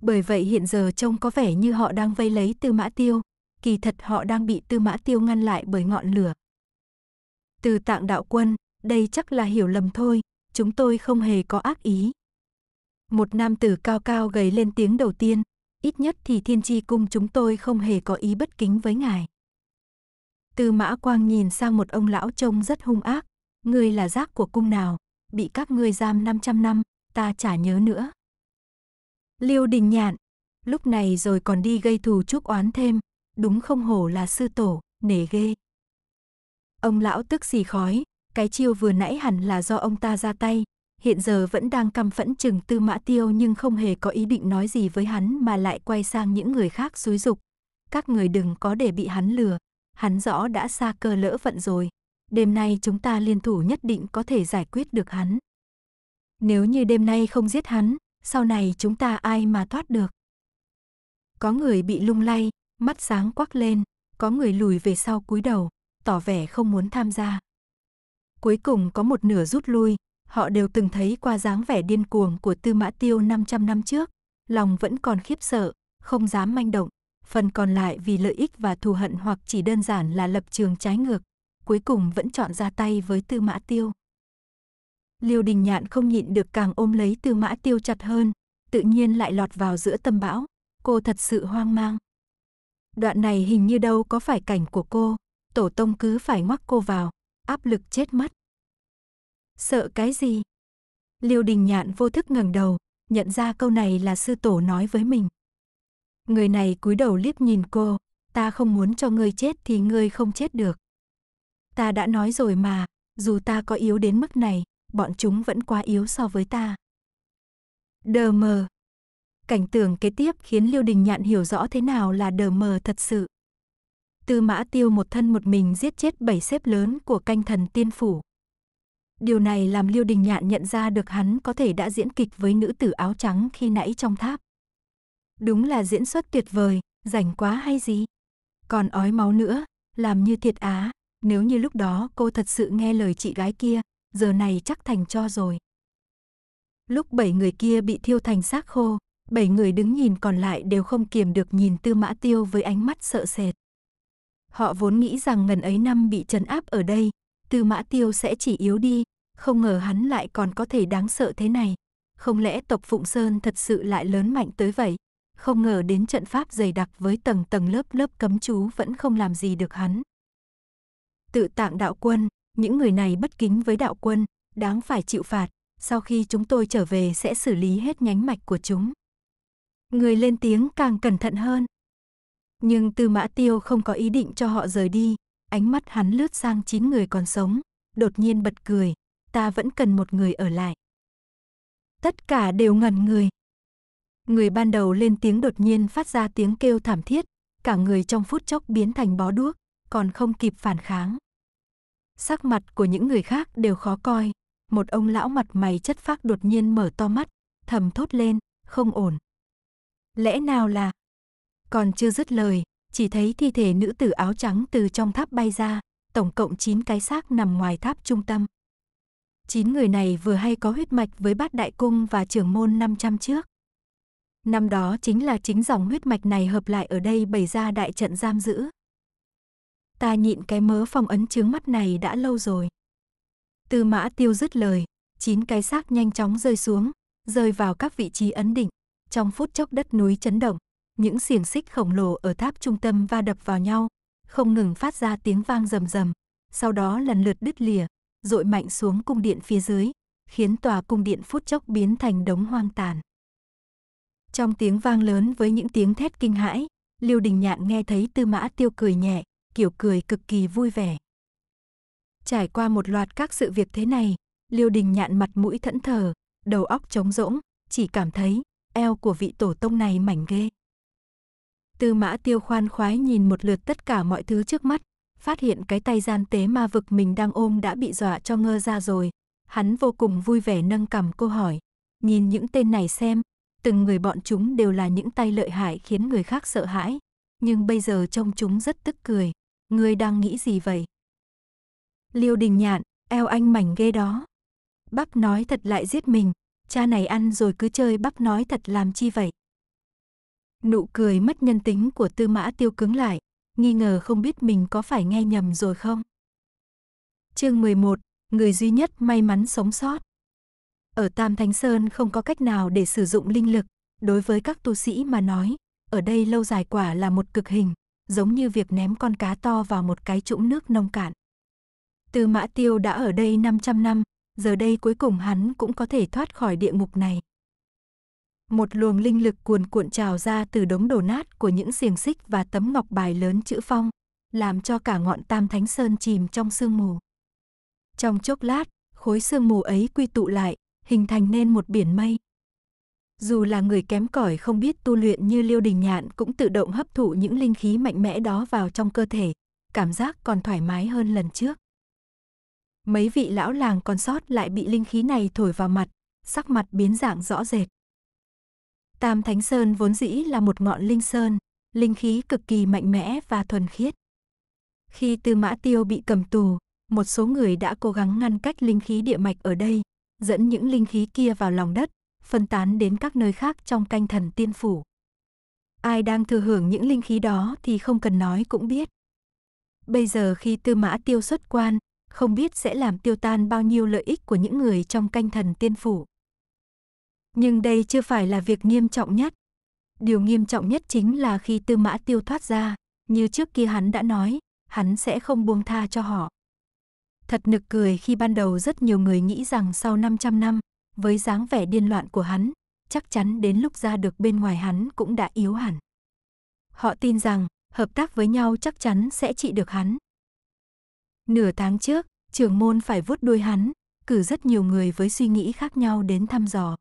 A: Bởi vậy hiện giờ trông có vẻ như họ đang vây lấy Tư Mã Tiêu, kỳ thật họ đang bị Tư Mã Tiêu ngăn lại bởi ngọn lửa. Từ tạng đạo quân, đây chắc là hiểu lầm thôi, chúng tôi không hề có ác ý. Một nam tử cao cao gầy lên tiếng đầu tiên, ít nhất thì thiên tri cung chúng tôi không hề có ý bất kính với ngài. Tư mã quang nhìn sang một ông lão trông rất hung ác, ngươi là giác của cung nào, bị các ngươi giam 500 năm, ta chả nhớ nữa. Liêu đình nhạn, lúc này rồi còn đi gây thù chúc oán thêm, đúng không hổ là sư tổ, nể ghê. Ông lão tức xì khói, cái chiêu vừa nãy hẳn là do ông ta ra tay, hiện giờ vẫn đang căm phẫn chừng tư mã tiêu nhưng không hề có ý định nói gì với hắn mà lại quay sang những người khác xúi dục. Các người đừng có để bị hắn lừa, hắn rõ đã xa cơ lỡ vận rồi. Đêm nay chúng ta liên thủ nhất định có thể giải quyết được hắn. Nếu như đêm nay không giết hắn, sau này chúng ta ai mà thoát được. Có người bị lung lay, mắt sáng quắc lên, có người lùi về sau cúi đầu, tỏ vẻ không muốn tham gia. Cuối cùng có một nửa rút lui, họ đều từng thấy qua dáng vẻ điên cuồng của Tư Mã Tiêu 500 năm trước, lòng vẫn còn khiếp sợ, không dám manh động, phần còn lại vì lợi ích và thù hận hoặc chỉ đơn giản là lập trường trái ngược, cuối cùng vẫn chọn ra tay với Tư Mã Tiêu. Liêu Đình Nhạn không nhịn được càng ôm lấy Tư Mã Tiêu chặt hơn, tự nhiên lại lọt vào giữa tâm bão, cô thật sự hoang mang. Đoạn này hình như đâu có phải cảnh của cô, tổ tông cứ phải ngoắc cô vào, áp lực chết mất. Sợ cái gì? Liêu Đình Nhạn vô thức ngẩng đầu, nhận ra câu này là sư tổ nói với mình. Người này cúi đầu liếc nhìn cô, ta không muốn cho ngươi chết thì ngươi không chết được. Ta đã nói rồi mà, dù ta có yếu đến mức này, bọn chúng vẫn quá yếu so với ta. Đờ mờ, Cảnh tường kế tiếp khiến Liêu Đình Nhạn hiểu rõ thế nào là đờ mờ thật sự. Tư Mã Tiêu một thân một mình giết chết bảy xếp lớn của canh thần tiên phủ. Điều này làm Liêu Đình Nhạn nhận ra được hắn có thể đã diễn kịch với nữ tử áo trắng khi nãy trong tháp. Đúng là diễn xuất tuyệt vời, rảnh quá hay gì? Còn ói máu nữa, làm như thiệt á, nếu như lúc đó cô thật sự nghe lời chị gái kia, giờ này chắc thành cho rồi. Lúc bảy người kia bị thiêu thành xác khô, bảy người đứng nhìn còn lại đều không kiềm được nhìn Tư Mã Tiêu với ánh mắt sợ sệt. Họ vốn nghĩ rằng ngần ấy năm bị trấn áp ở đây, Tư Mã Tiêu sẽ chỉ yếu đi, không ngờ hắn lại còn có thể đáng sợ thế này. Không lẽ tộc Phụng Sơn thật sự lại lớn mạnh tới vậy? Không ngờ đến trận pháp dày đặc với tầng tầng lớp lớp cấm chú vẫn không làm gì được hắn. Tự tạng đạo quân, những người này bất kính với đạo quân, đáng phải chịu phạt. Sau khi chúng tôi trở về sẽ xử lý hết nhánh mạch của chúng. Người lên tiếng càng cẩn thận hơn. Nhưng Tư Mã Tiêu không có ý định cho họ rời đi, ánh mắt hắn lướt sang chín người còn sống, đột nhiên bật cười, ta vẫn cần một người ở lại. Tất cả đều ngẩn người. Người ban đầu lên tiếng đột nhiên phát ra tiếng kêu thảm thiết, cả người trong phút chốc biến thành bó đuốc, còn không kịp phản kháng. Sắc mặt của những người khác đều khó coi, một ông lão mặt mày chất phác đột nhiên mở to mắt, thầm thốt lên, không ổn lẽ nào là... Còn chưa dứt lời, chỉ thấy thi thể nữ tử áo trắng từ trong tháp bay ra, tổng cộng 9 cái xác nằm ngoài tháp trung tâm. chín người này vừa hay có huyết mạch với bát đại cung và trưởng môn 500 trước. Năm đó chính là chính dòng huyết mạch này hợp lại ở đây bày ra đại trận giam giữ. Ta nhịn cái mớ phong ấn chướng mắt này đã lâu rồi. Tư mã tiêu dứt lời, chín cái xác nhanh chóng rơi xuống, rơi vào các vị trí ấn định. Trong phút chốc đất núi chấn động, những xiềng xích khổng lồ ở tháp trung tâm va đập vào nhau, không ngừng phát ra tiếng vang rầm rầm, sau đó lần lượt đứt lìa, dội mạnh xuống cung điện phía dưới, khiến tòa cung điện phút chốc biến thành đống hoang tàn. Trong tiếng vang lớn với những tiếng thét kinh hãi, Liêu Đình Nhạn nghe thấy Tư Mã Tiêu cười nhẹ, kiểu cười cực kỳ vui vẻ. Trải qua một loạt các sự việc thế này, Liêu Đình Nhạn mặt mũi thẫn thờ, đầu óc trống rỗng, chỉ cảm thấy eo của vị tổ tông này mảnh ghê. Tư mã tiêu khoan khoái nhìn một lượt tất cả mọi thứ trước mắt, phát hiện cái tay gian tế ma vực mình đang ôm đã bị dọa cho ngơ ra rồi. Hắn vô cùng vui vẻ nâng cầm cô hỏi, nhìn những tên này xem, từng người bọn chúng đều là những tay lợi hại khiến người khác sợ hãi, nhưng bây giờ trông chúng rất tức cười, ngươi đang nghĩ gì vậy? Liêu đình nhạn, eo anh mảnh ghê đó. Bắp nói thật lại giết mình, cha này ăn rồi cứ chơi bắp nói thật làm chi vậy. Nụ cười mất nhân tính của tư mã tiêu cứng lại, nghi ngờ không biết mình có phải nghe nhầm rồi không. Chương 11, người duy nhất may mắn sống sót. Ở Tam Thánh Sơn không có cách nào để sử dụng linh lực, đối với các tu sĩ mà nói, ở đây lâu dài quả là một cực hình, giống như việc ném con cá to vào một cái trũng nước nông cạn. tư Mã Tiêu đã ở đây 500 năm, giờ đây cuối cùng hắn cũng có thể thoát khỏi địa ngục này. Một luồng linh lực cuồn cuộn trào ra từ đống đổ nát của những xiềng xích và tấm ngọc bài lớn chữ phong, làm cho cả ngọn Tam Thánh Sơn chìm trong sương mù. Trong chốc lát, khối sương mù ấy quy tụ lại, hình thành nên một biển mây. Dù là người kém cỏi không biết tu luyện như Liêu Đình Nhạn cũng tự động hấp thụ những linh khí mạnh mẽ đó vào trong cơ thể, cảm giác còn thoải mái hơn lần trước. Mấy vị lão làng còn sót lại bị linh khí này thổi vào mặt, sắc mặt biến dạng rõ rệt. Tam Thánh Sơn vốn dĩ là một ngọn linh sơn, linh khí cực kỳ mạnh mẽ và thuần khiết. Khi Tư Mã Tiêu bị cầm tù, một số người đã cố gắng ngăn cách linh khí địa mạch ở đây, dẫn những linh khí kia vào lòng đất, phân tán đến các nơi khác trong canh thần tiên phủ. Ai đang thừa hưởng những linh khí đó thì không cần nói cũng biết. Bây giờ khi Tư Mã Tiêu xuất quan, không biết sẽ làm tiêu tan bao nhiêu lợi ích của những người trong canh thần tiên phủ. Nhưng đây chưa phải là việc nghiêm trọng nhất. Điều nghiêm trọng nhất chính là khi Tư Mã Tiêu thoát ra, như trước kia hắn đã nói, hắn sẽ không buông tha cho họ. Thật nực cười khi ban đầu rất nhiều người nghĩ rằng sau 500 năm, với dáng vẻ điên loạn của hắn, chắc chắn đến lúc ra được bên ngoài hắn cũng đã yếu hẳn. Họ tin rằng, hợp tác với nhau chắc chắn sẽ trị được hắn. Nửa tháng trước, trưởng môn phải vuốt đuôi hắn, cử rất nhiều người với suy nghĩ khác nhau đến thăm dò.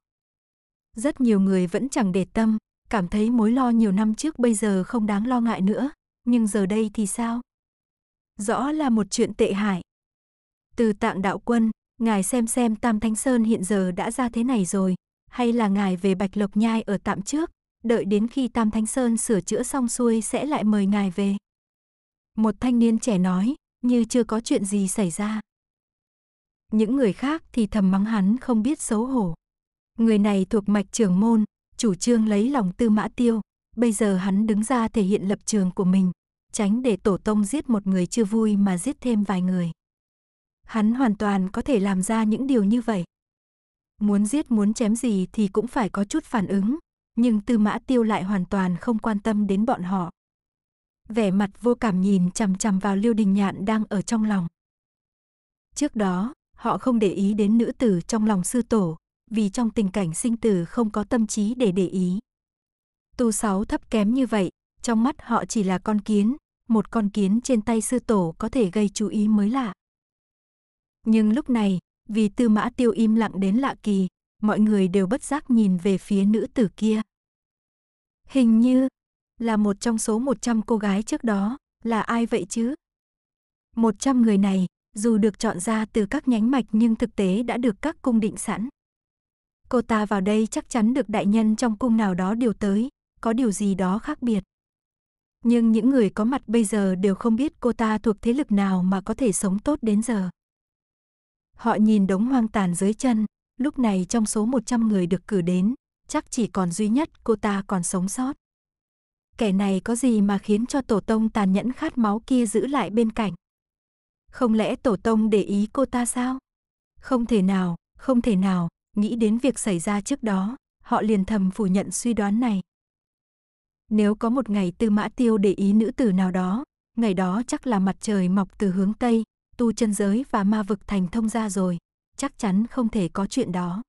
A: Rất nhiều người vẫn chẳng để tâm, cảm thấy mối lo nhiều năm trước bây giờ không đáng lo ngại nữa, nhưng giờ đây thì sao? Rõ là một chuyện tệ hại. Từ tạng đạo quân, ngài xem xem Tam thanh Sơn hiện giờ đã ra thế này rồi, hay là ngài về Bạch Lộc Nhai ở tạm trước, đợi đến khi Tam thanh Sơn sửa chữa xong xuôi sẽ lại mời ngài về. Một thanh niên trẻ nói, như chưa có chuyện gì xảy ra. Những người khác thì thầm mắng hắn không biết xấu hổ. Người này thuộc mạch trưởng môn, chủ trương lấy lòng tư mã tiêu, bây giờ hắn đứng ra thể hiện lập trường của mình, tránh để tổ tông giết một người chưa vui mà giết thêm vài người. Hắn hoàn toàn có thể làm ra những điều như vậy. Muốn giết muốn chém gì thì cũng phải có chút phản ứng, nhưng tư mã tiêu lại hoàn toàn không quan tâm đến bọn họ, vẻ mặt vô cảm nhìn chằm chằm vào Liêu Đình Nhạn đang ở trong lòng. Trước đó, họ không để ý đến nữ tử trong lòng sư tổ, vì trong tình cảnh sinh tử không có tâm trí để để ý. Tu sáu thấp kém như vậy, trong mắt họ chỉ là con kiến, một con kiến trên tay sư tổ có thể gây chú ý mới lạ. Nhưng lúc này, vì tư mã tiêu im lặng đến lạ kỳ, mọi người đều bất giác nhìn về phía nữ tử kia. Hình như, là một trong số 100 cô gái trước đó, là ai vậy chứ? 100 người này, dù được chọn ra từ các nhánh mạch nhưng thực tế đã được các cung định sẵn. Cô ta vào đây chắc chắn được đại nhân trong cung nào đó điều tới, có điều gì đó khác biệt. Nhưng những người có mặt bây giờ đều không biết cô ta thuộc thế lực nào mà có thể sống tốt đến giờ. Họ nhìn đống hoang tàn dưới chân, lúc này trong số 100 người được cử đến, chắc chỉ còn duy nhất cô ta còn sống sót kẻ này có gì mà khiến cho tổ tông tàn nhẫn khát máu kia giữ lại bên cạnh. Không lẽ tổ tông để ý cô ta sao? Không thể nào, không thể nào, nghĩ đến việc xảy ra trước đó, họ liền thầm phủ nhận suy đoán này. Nếu có một ngày Tư Mã Tiêu để ý nữ tử nào đó, ngày đó chắc là mặt trời mọc từ hướng Tây, tu chân giới và ma vực thành thông ra rồi, chắc chắn không thể có chuyện đó.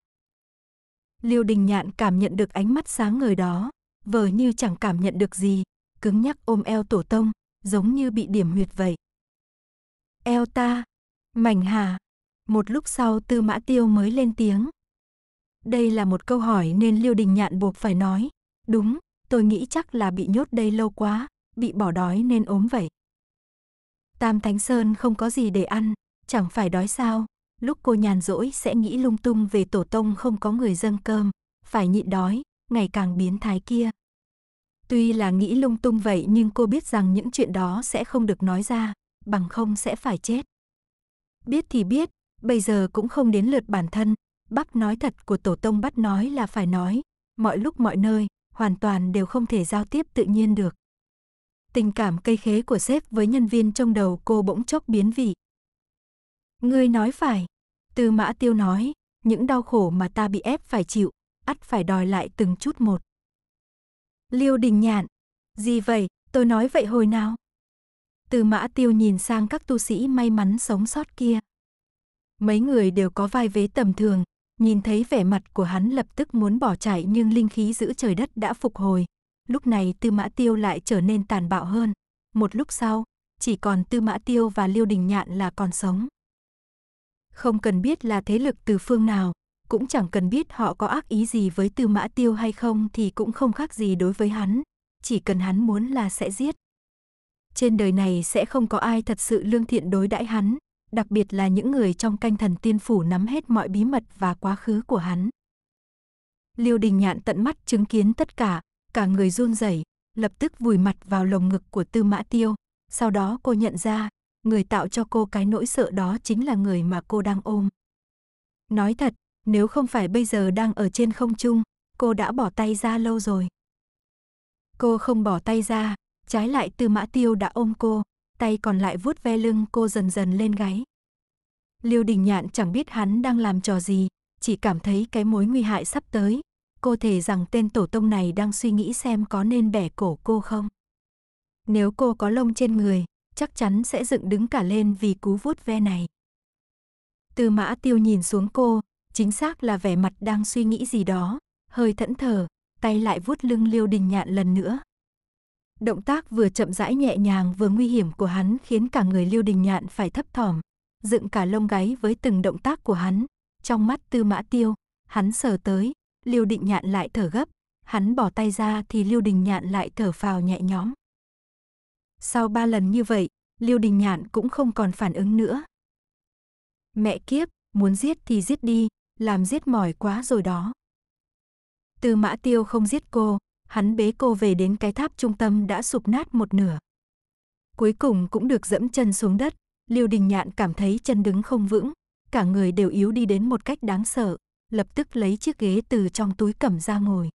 A: Liêu Đình Nhạn cảm nhận được ánh mắt sáng ngời đó, vờ như chẳng cảm nhận được gì, cứng nhắc ôm eo tổ tông, giống như bị điểm huyệt vậy. Eo ta, mảnh hà, một lúc sau tư mã tiêu mới lên tiếng. Đây là một câu hỏi nên Liêu Đình Nhạn buộc phải nói. Đúng, tôi nghĩ chắc là bị nhốt đây lâu quá, bị bỏ đói nên ốm vậy. Tam Thánh Sơn không có gì để ăn, chẳng phải đói sao. Lúc cô nhàn rỗi sẽ nghĩ lung tung về tổ tông không có người dâng cơm, phải nhịn đói, ngày càng biến thái kia. Tuy là nghĩ lung tung vậy nhưng cô biết rằng những chuyện đó sẽ không được nói ra, bằng không sẽ phải chết. Biết thì biết, bây giờ cũng không đến lượt bản thân, bắp nói thật của tổ tông bắt nói là phải nói, mọi lúc mọi nơi, hoàn toàn đều không thể giao tiếp tự nhiên được. Tình cảm cây khế của sếp với nhân viên trong đầu cô bỗng chốc biến vị. Ngươi nói phải, Tư Mã Tiêu nói, những đau khổ mà ta bị ép phải chịu, ắt phải đòi lại từng chút một. Liêu đình nhạn, gì vậy, tôi nói vậy hồi nào? Từ mã tiêu nhìn sang các tu sĩ may mắn sống sót kia. Mấy người đều có vai vế tầm thường, nhìn thấy vẻ mặt của hắn lập tức muốn bỏ chạy nhưng linh khí giữ trời đất đã phục hồi. Lúc này tư mã tiêu lại trở nên tàn bạo hơn. Một lúc sau, chỉ còn tư mã tiêu và liêu đình nhạn là còn sống. Không cần biết là thế lực từ phương nào, cũng chẳng cần biết họ có ác ý gì với Tư Mã Tiêu hay không thì cũng không khác gì đối với hắn, chỉ cần hắn muốn là sẽ giết. Trên đời này sẽ không có ai thật sự lương thiện đối đãi hắn, đặc biệt là những người trong canh thần tiên phủ nắm hết mọi bí mật và quá khứ của hắn. Liêu Đình Nhạn tận mắt chứng kiến tất cả, cả người run rẩy, lập tức vùi mặt vào lồng ngực của Tư Mã Tiêu, sau đó cô nhận ra, người tạo cho cô cái nỗi sợ đó chính là người mà cô đang ôm. Nói thật, nếu không phải bây giờ đang ở trên không trung, cô đã bỏ tay ra lâu rồi. Cô không bỏ tay ra, trái lại từ mã tiêu đã ôm cô, tay còn lại vuốt ve lưng cô dần dần lên gáy. Liêu đình nhạn chẳng biết hắn đang làm trò gì, chỉ cảm thấy cái mối nguy hại sắp tới. Cô thể rằng tên tổ tông này đang suy nghĩ xem có nên bẻ cổ cô không. Nếu cô có lông trên người, chắc chắn sẽ dựng đứng cả lên vì cú vuốt ve này. Từ mã tiêu nhìn xuống cô, chính xác là vẻ mặt đang suy nghĩ gì đó, hơi thẫn thờ, tay lại vuốt lưng Liêu Đình Nhạn lần nữa. Động tác vừa chậm rãi nhẹ nhàng vừa nguy hiểm của hắn khiến cả người Liêu Đình Nhạn phải thấp thỏm, dựng cả lông gáy với từng động tác của hắn. Trong mắt Tư Mã Tiêu, hắn sờ tới, Liêu Đình Nhạn lại thở gấp, hắn bỏ tay ra thì Liêu Đình Nhạn lại thở phào nhẹ nhõm. Sau ba lần như vậy, Liêu Đình Nhạn cũng không còn phản ứng nữa. Mẹ kiếp, muốn giết thì giết đi, làm giết mỏi quá rồi đó. Tư mã tiêu không giết cô, hắn bế cô về đến cái tháp trung tâm đã sụp nát một nửa. Cuối cùng cũng được dẫm chân xuống đất, Liêu Đình Nhạn cảm thấy chân đứng không vững, cả người đều yếu đi đến một cách đáng sợ, lập tức lấy chiếc ghế từ trong túi cẩm ra ngồi.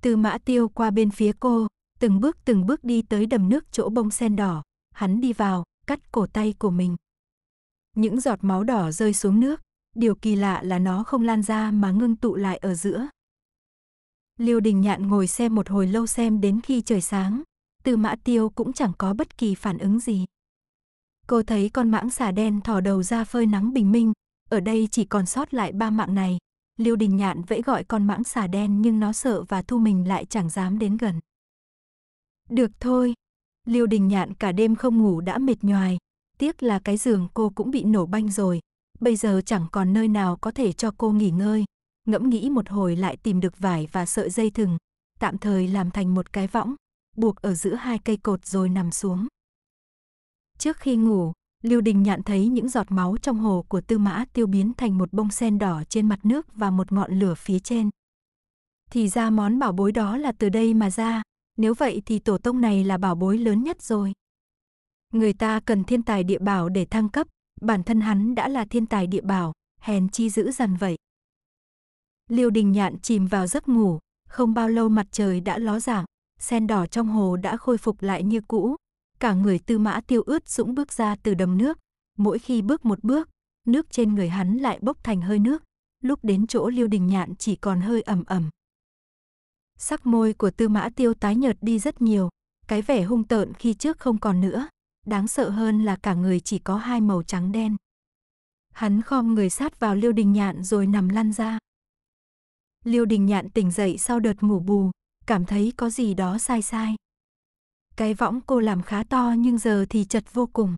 A: Tư mã tiêu qua bên phía cô, từng bước từng bước đi tới đầm nước chỗ bông sen đỏ, hắn đi vào, cắt cổ tay của mình. Những giọt máu đỏ rơi xuống nước, điều kỳ lạ là nó không lan ra mà ngưng tụ lại ở giữa. Liêu Đình Nhạn ngồi xem một hồi lâu xem đến khi trời sáng, Tư Mã Tiêu cũng chẳng có bất kỳ phản ứng gì. Cô thấy con mãng xà đen thò đầu ra phơi nắng bình minh, ở đây chỉ còn sót lại ba mạng này. Liêu Đình Nhạn vẫy gọi con mãng xà đen nhưng nó sợ và thu mình lại chẳng dám đến gần. Được thôi. Liêu Đình Nhạn cả đêm không ngủ đã mệt nhoài, tiếc là cái giường cô cũng bị nổ banh rồi, bây giờ chẳng còn nơi nào có thể cho cô nghỉ ngơi. Ngẫm nghĩ một hồi lại tìm được vải và sợi dây thừng, tạm thời làm thành một cái võng, buộc ở giữa hai cây cột rồi nằm xuống. Trước khi ngủ, Lưu Đình Nhạn thấy những giọt máu trong hồ của Tư Mã Tiêu biến thành một bông sen đỏ trên mặt nước và một ngọn lửa phía trên. Thì ra món bảo bối đó là từ đây mà ra, nếu vậy thì tổ tông này là bảo bối lớn nhất rồi. Người ta cần thiên tài địa bảo để thăng cấp, bản thân hắn đã là thiên tài địa bảo, hèn chi dữ dằn vậy. Liêu đình nhạn chìm vào giấc ngủ, không bao lâu mặt trời đã ló dạng, sen đỏ trong hồ đã khôi phục lại như cũ. Cả người tư mã tiêu ướt dũng bước ra từ đầm nước, mỗi khi bước một bước, nước trên người hắn lại bốc thành hơi nước, lúc đến chỗ liêu đình nhạn chỉ còn hơi ẩm ẩm. Sắc môi của tư mã tiêu tái nhợt đi rất nhiều, cái vẻ hung tợn khi trước không còn nữa đáng sợ hơn là cả người chỉ có hai màu trắng đen. Hắn khom người sát vào Liêu Đình Nhạn rồi nằm lăn ra. Liêu Đình Nhạn tỉnh dậy sau đợt ngủ bù, cảm thấy có gì đó sai sai. Cái võng cô làm khá to nhưng giờ thì chật vô cùng.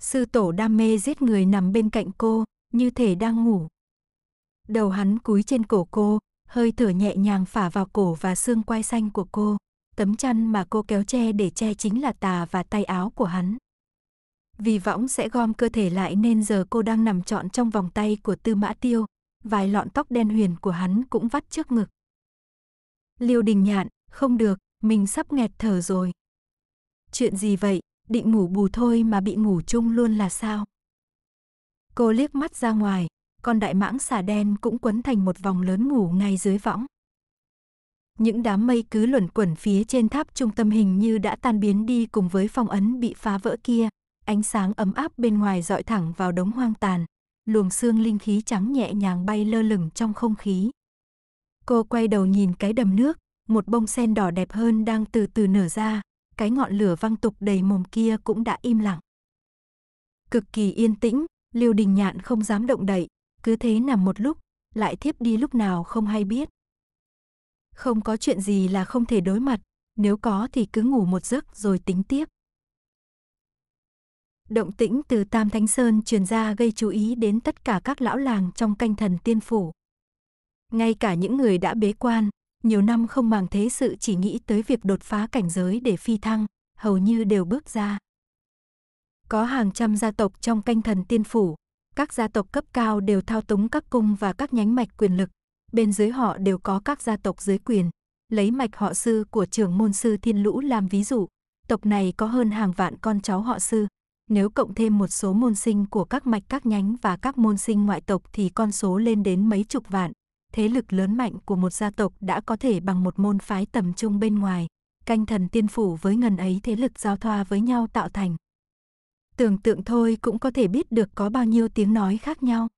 A: Sư tổ đam mê giết người nằm bên cạnh cô, như thể đang ngủ. Đầu hắn cúi trên cổ cô, hơi thở nhẹ nhàng phả vào cổ và xương quai xanh của cô tấm chăn mà cô kéo che để che chính là tà và tay áo của hắn. Vì võng sẽ gom cơ thể lại nên giờ cô đang nằm trọn trong vòng tay của Tư Mã Tiêu, vài lọn tóc đen huyền của hắn cũng vắt trước ngực. Liêu Đình Nhạn, không được, mình sắp nghẹt thở rồi. Chuyện gì vậy, định ngủ bù thôi mà bị ngủ chung luôn là sao? Cô liếc mắt ra ngoài, con đại mãng xà đen cũng quấn thành một vòng lớn ngủ ngay dưới võng những đám mây cứ luẩn quẩn phía trên tháp trung tâm hình như đã tan biến đi cùng với phong ấn bị phá vỡ kia, ánh sáng ấm áp bên ngoài dọi thẳng vào đống hoang tàn, luồng xương linh khí trắng nhẹ nhàng bay lơ lửng trong không khí. Cô quay đầu nhìn cái đầm nước, một bông sen đỏ đẹp hơn đang từ từ nở ra, cái ngọn lửa văng tục đầy mồm kia cũng đã im lặng. Cực kỳ yên tĩnh, Liêu Đình Nhạn không dám động đậy, cứ thế nằm một lúc, lại thiếp đi lúc nào không hay biết. Không có chuyện gì là không thể đối mặt, nếu có thì cứ ngủ một giấc rồi tính tiếp. Động tĩnh từ Tam Thánh Sơn truyền ra gây chú ý đến tất cả các lão làng trong canh thần tiên phủ. Ngay cả những người đã bế quan, nhiều năm không màng thế sự chỉ nghĩ tới việc đột phá cảnh giới để phi thăng, hầu như đều bước ra. Có hàng trăm gia tộc trong canh thần tiên phủ, các gia tộc cấp cao đều thao túng các cung và các nhánh mạch quyền lực, bên dưới họ đều có các gia tộc dưới quyền. Lấy mạch họ sư của trưởng môn sư Thiên Lũ làm ví dụ, tộc này có hơn hàng vạn con cháu họ sư. Nếu cộng thêm một số môn sinh của các mạch các nhánh và các môn sinh ngoại tộc thì con số lên đến mấy chục vạn. Thế lực lớn mạnh của một gia tộc đã có thể bằng một môn phái tầm trung bên ngoài. Canh thần tiên phủ với ngần ấy thế lực giao thoa với nhau tạo thành. Tưởng tượng thôi cũng có thể biết được có bao nhiêu tiếng nói khác nhau.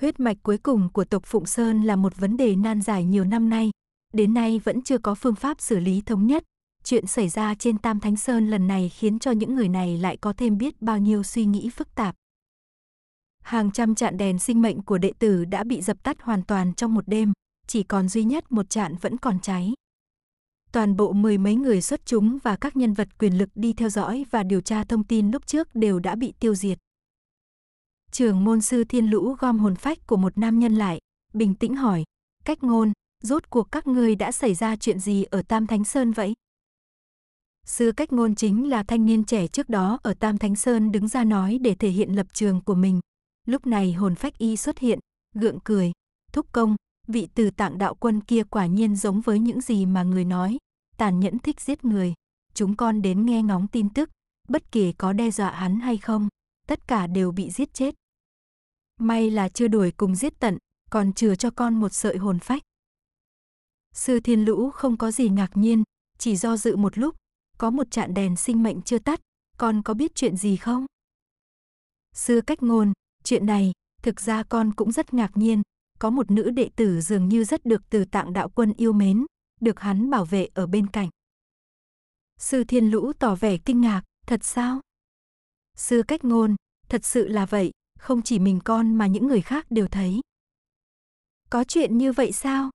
A: Huyết mạch cuối cùng của tộc Phụng Sơn là một vấn đề nan giải nhiều năm nay, đến nay vẫn chưa có phương pháp xử lý thống nhất. Chuyện xảy ra trên Tam Thánh Sơn lần này khiến cho những người này lại có thêm biết bao nhiêu suy nghĩ phức tạp. Hàng trăm chạn đèn sinh mệnh của đệ tử đã bị dập tắt hoàn toàn trong một đêm, chỉ còn duy nhất một chạn vẫn còn cháy. Toàn bộ mười mấy người xuất chúng và các nhân vật quyền lực đi theo dõi và điều tra thông tin lúc trước đều đã bị tiêu diệt. Trường môn sư Thiên Lũ gom hồn phách của một nam nhân lại, bình tĩnh hỏi, cách ngôn, rốt cuộc các ngươi đã xảy ra chuyện gì ở Tam Thánh Sơn vậy? Sư cách ngôn chính là thanh niên trẻ trước đó ở Tam Thánh Sơn đứng ra nói để thể hiện lập trường của mình. Lúc này hồn phách y xuất hiện, gượng cười, thúc công, vị từ tạng đạo quân kia quả nhiên giống với những gì mà người nói, tàn nhẫn thích giết người. Chúng con đến nghe ngóng tin tức, bất kể có đe dọa hắn hay không, tất cả đều bị giết chết. May là chưa đuổi cùng giết tận, còn chừa cho con một sợi hồn phách. Sư thiên lũ không có gì ngạc nhiên, chỉ do dự một lúc, có một chạn đèn sinh mệnh chưa tắt, con có biết chuyện gì không? Sư cách ngôn, chuyện này, thực ra con cũng rất ngạc nhiên, có một nữ đệ tử dường như rất được từ tạng đạo quân yêu mến, được hắn bảo vệ ở bên cạnh. Sư thiên lũ tỏ vẻ kinh ngạc, thật sao? Sư cách ngôn, thật sự là vậy, không chỉ mình con mà những người khác đều thấy. Có chuyện như vậy sao?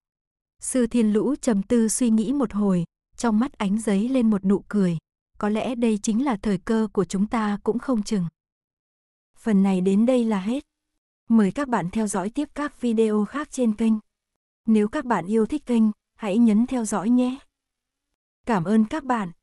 A: Sư Thiên Lũ trầm tư suy nghĩ một hồi, trong mắt ánh giấy lên một nụ cười. Có lẽ đây chính là thời cơ của chúng ta cũng không chừng. Phần này đến đây là hết. Mời các bạn theo dõi tiếp các video khác trên kênh. Nếu các bạn yêu thích kênh, hãy nhấn theo dõi nhé. Cảm ơn các bạn.